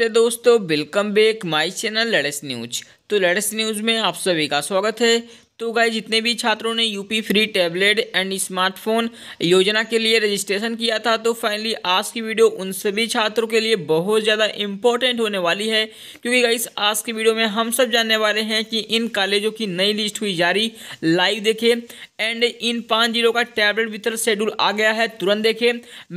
नमस्ते दोस्तों welcome back my channel लड़स न्यूज तो लड़स न्यूज में आप सभी का स्वागत है तो गए जितने भी छात्रों ने UP free tablet and smartphone योजना के लिए रजिस्ट्रेशन किया था तो फाइनली आज की वीडियो उन सभी छात्रों के लिए बहुत ज़्यादा इंपॉर्टेंट होने वाली है क्योंकि गाइस आज की वीडियो में हम सब जानने वाले हैं कि इन कॉलेजों की नई लिस्ट हुई जारी लाइव देखें एंड इन पाँच जिलों का टैबलेट वितरण शेड्यूल आ गया है तुरंत देखें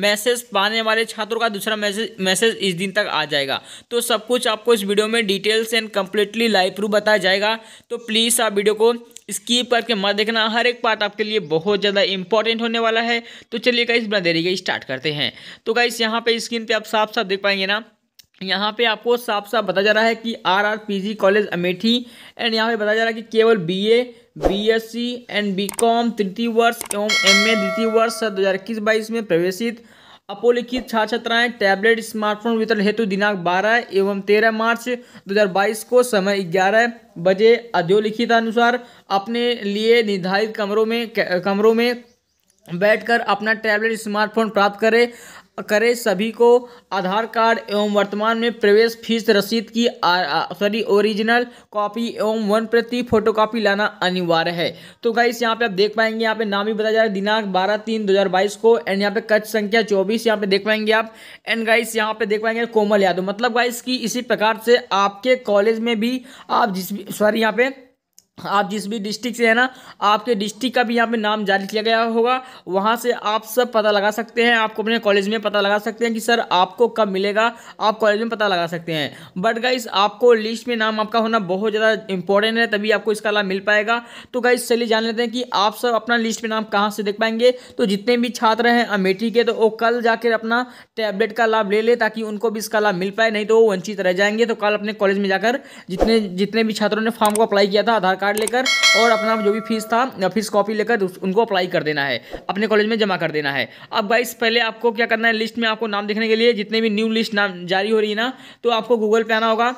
मैसेज पाने वाले छात्रों का दूसरा मैसेज मैसेज इस दिन तक आ जाएगा तो सब कुछ आपको इस वीडियो में details and completely live proof बताया जाएगा तो प्लीज़ आप वीडियो को स्कीप करके मत देखना हर एक पार्ट आपके लिए बहुत ज़्यादा इंपॉर्टेंट होने वाला है तो चलिए गाइस बना देरी गई स्टार्ट करते हैं तो गाइस यहाँ पे स्क्रीन पे आप साफ साफ देख पाएंगे ना यहाँ पे आपको साफ साफ बताया जा रहा है कि R R P G college Amethi and यहाँ पे बताया जा रहा है कि केवल B A B S C and B com तृतीय वर्ष एवं एम ए द्वितीय वर्ष सन दो हज़ार इक्कीस बाईस में प्रवेशित अपोलिखित छात्र छात्राएं टैबलेट स्मार्टफोन वितरण हेतु दिनांक 12 एवं 13 मार्च 2022 को समय 11 बजे अधोलिखित अनुसार अपने लिए निर्धारित कमरों में कमरों में बैठकर अपना टैबलेट स्मार्टफोन प्राप्त करें करें सभी को आधार कार्ड एवं वर्तमान में प्रवेश फीस रसीद की सॉरी ओरिजिनल कॉपी एवं वन प्रति फोटोकॉपी लाना अनिवार्य है तो गाइस यहाँ पे आप देख पाएंगे यहाँ पे नाम भी बताया जा रहा है दिनांक बारह तीन दो हज़ार बाईस को एंड यहाँ पे कच्छ संख्या चौबीस यहाँ पे देख पाएंगे आप एंड गाइस यहाँ पे देख पाएंगे कोमल यादव मतलब गाइस की इसी प्रकार से आपके कॉलेज में भी आप जिस सॉरी यहाँ पे आप जिस भी डिस्ट्रिक्ट से है ना आपके डिस्ट्रिक्ट का भी यहाँ पे नाम जारी किया गया होगा वहाँ से आप सब पता लगा सकते हैं आपको अपने कॉलेज में पता लगा सकते हैं कि सर आपको कब मिलेगा आप कॉलेज में पता लगा सकते हैं बट गाइस आपको लिस्ट में नाम आपका होना बहुत ज़्यादा इंपॉर्टेंट है तभी आपको इसका लाभ मिल पाएगा तो गाइस चलिए जान लेते हैं कि आप सब अपना लिस्ट में नाम कहाँ से देख पाएंगे तो जितने भी छात्र हैं अमेठी के तो वो कल जाकर अपना टैबलेट का लाभ ले लें ताकि उनको भी इसका लाभ मिल पाए नहीं तो वो वंचित रह जाएंगे तो कल अपने कॉलेज में जाकर जितने जितने भी छात्रों ने फॉर्म को अप्लाई किया था आधार कार्ड लेकर और अपना जो भी फीस था फीस कॉपी लेकर उनको अप्लाई कर देना है अपने कॉलेज में जमा कर देना है अब गाइस पहले आपको क्या करना है लिस्ट में आपको नाम देखने के लिए जितने भी न्यू लिस्ट नाम जारी हो रही है ना तो आपको गूगल पे आना होगा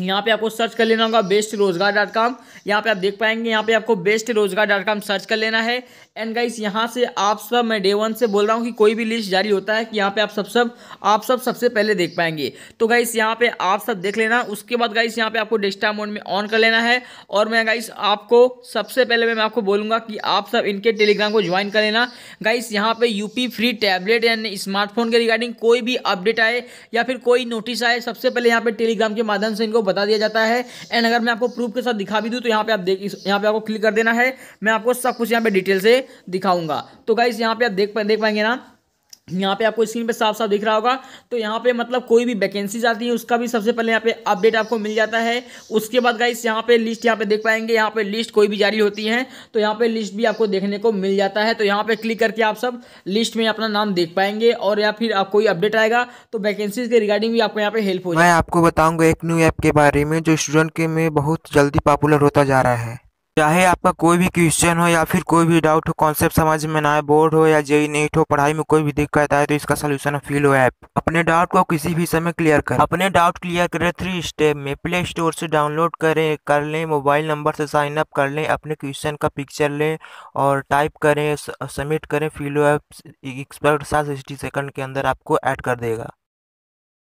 यहाँ पे आपको सर्च कर लेना होगा बेस्ट रोजगार डॉट कॉम यहाँ पे आप देख पाएंगे यहाँ पे आपको बेस्ट रोजगार डॉट कॉम सर्च कर लेना है एंड गाइस यहाँ से आप सब मैं डे वन से बोल रहा हूँ कि कोई भी लिस्ट जारी होता है कि यहाँ पे आप सब सब आप सब सबसे पहले देख पाएंगे तो गाइस यहाँ पे आप सब देख लेना उसके बाद गाइस यहाँ पे आपको डेस्टा मोड में ऑन कर लेना है और मैं गाइस आपको सबसे पहले मैं आपको बोलूँगा कि आप सब इनके टेलीग्राम को ज्वाइन कर लेना गाइस यहाँ पर UP free tablet and smartphone के रिगार्डिंग कोई भी अपडेट आए या फिर कोई नोटिस आए सबसे पहले यहाँ पर टेलीग्राम के माध्यम से इनको बता दिया जाता है एंड अगर मैं आपको प्रूफ के साथ दिखा भी दूँ तो यहाँ पे आप देख यहाँ पे आपको क्लिक कर देना है मैं आपको सब कुछ यहाँ पे डिटेल से दिखाऊंगा तो गाइस यहाँ पे आप देख देख पाएंगे ना यहाँ पे आपको स्क्रीन पे साफ साफ दिख रहा होगा तो यहाँ पे मतलब कोई भी वैकेंसीज आती है उसका भी सबसे पहले यहाँ पे अपडेट आपको मिल जाता है उसके बाद गाइस यहाँ पे लिस्ट यहाँ पे देख पाएंगे यहाँ पे लिस्ट कोई भी जारी होती है तो यहाँ पे लिस्ट भी आपको देखने को मिल जाता है तो यहाँ पे क्लिक करके आप सब लिस्ट में अपना नाम देख पाएंगे और या फिर आप कोई अपडेट आएगा तो वैकेंसीज के रिगार्डिंग भी आपको यहाँ पे हेल्प हो मैं आपको बताऊंगा एक न्यू ऐप के बारे में जो स्टूडेंट के में बहुत जल्दी पॉपुलर होता जा रहा है चाहे आपका कोई भी क्वेश्चन हो या फिर कोई भी डाउट हो कॉन्सेप्ट समझ में ना आए बोर्ड हो या जेई नीट हो पढ़ाई में कोई भी दिक्कत आए तो इसका सोल्यूशन फील हो ऐप अपने डाउट को किसी भी समय क्लियर करें अपने डाउट क्लियर करें थ्री स्टेप में प्ले स्टोर से डाउनलोड करें कर लें मोबाइल नंबर से साइन अप कर लें अपने क्वेश्चन का पिक्चर लें और टाइप करें सबमिट करें फीलो ऐप एक्सपर्ट सात सिक्सटी सेकंड के अंदर आपको ऐड कर देगा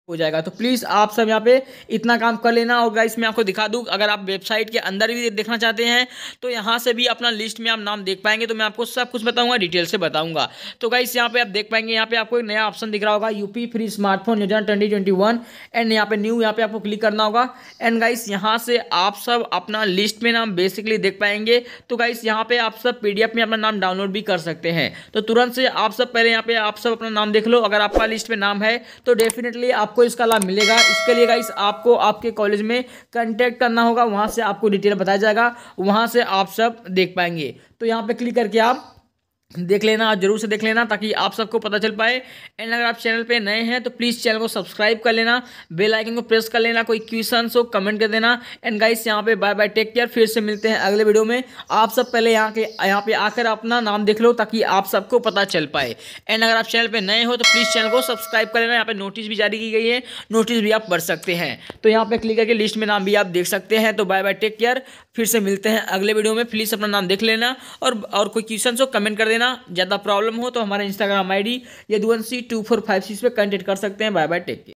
हो जाएगा तो प्लीज़ आप सब यहाँ पे इतना काम कर लेना और गाइस मैं आपको दिखा दूँ अगर आप वेबसाइट के अंदर भी देखना चाहते हैं तो यहाँ से भी अपना लिस्ट में आप नाम देख पाएंगे तो मैं आपको सब कुछ बताऊंगा डिटेल से बताऊंगा तो गाइस यहाँ पे आप देख पाएंगे यहाँ पे आपको एक नया ऑप्शन दिख रहा होगा यूपी फ्री स्मार्टफोन योजना ट्वेंटी ट्वेंटी वन एंड यहाँ पे न्यू यहाँ पे आपको क्लिक करना होगा एंड गाइस यहाँ से आप सब अपना लिस्ट में नाम बेसिकली देख पाएंगे तो गाइस यहाँ पे आप सब पी में अपना नाम डाउनलोड भी कर सकते हैं तो तुरंत से आप सब पहले यहाँ पे आप सब अपना नाम देख लो अगर आपका लिस्ट में नाम है तो डेफिनेटली आप आपको इसका लाभ मिलेगा इसके लिए गाइस आपको आपके कॉलेज में कॉन्टेक्ट करना होगा वहाँ से आपको डिटेल बताया जाएगा वहाँ से आप सब देख पाएंगे तो यहाँ पर क्लिक करके आप देख लेना जरूर से देख लेना ताकि आप सबको पता चल पाए एंड अगर आप चैनल पे नए हैं तो प्लीज़ चैनल को सब्सक्राइब कर लेना बेल आइकन को प्रेस कर लेना कोई क्वेश्चन हो कमेंट कर देना एंड गाइस यहाँ पे बाय बाय टेक केयर फिर से मिलते हैं अगले वीडियो में आप सब पहले यहाँ के यहाँ पे आकर अपना नाम देख लो ताकि आप सबको पता चल पाए एंड अगर आप चैनल पर नए हो तो प्लीज़ चैनल को सब्सक्राइब कर लेना यहाँ पर नोटिस भी जारी की गई है नोटिस भी आप पढ़ सकते हैं तो यहाँ पर क्लिक करके लिस्ट में नाम भी आप देख सकते हैं तो बाय बाय टेक केयर फिर से मिलते हैं अगले वीडियो में प्लीज़ अपना नाम देख लेना और और कोई क्वेश्चन हो कमेंट कर देना ज़्यादा प्रॉब्लम हो तो हमारा Instagram I D Yaduvanshi two four five six पर कंटेक्ट कर सकते हैं बाय बाय टेक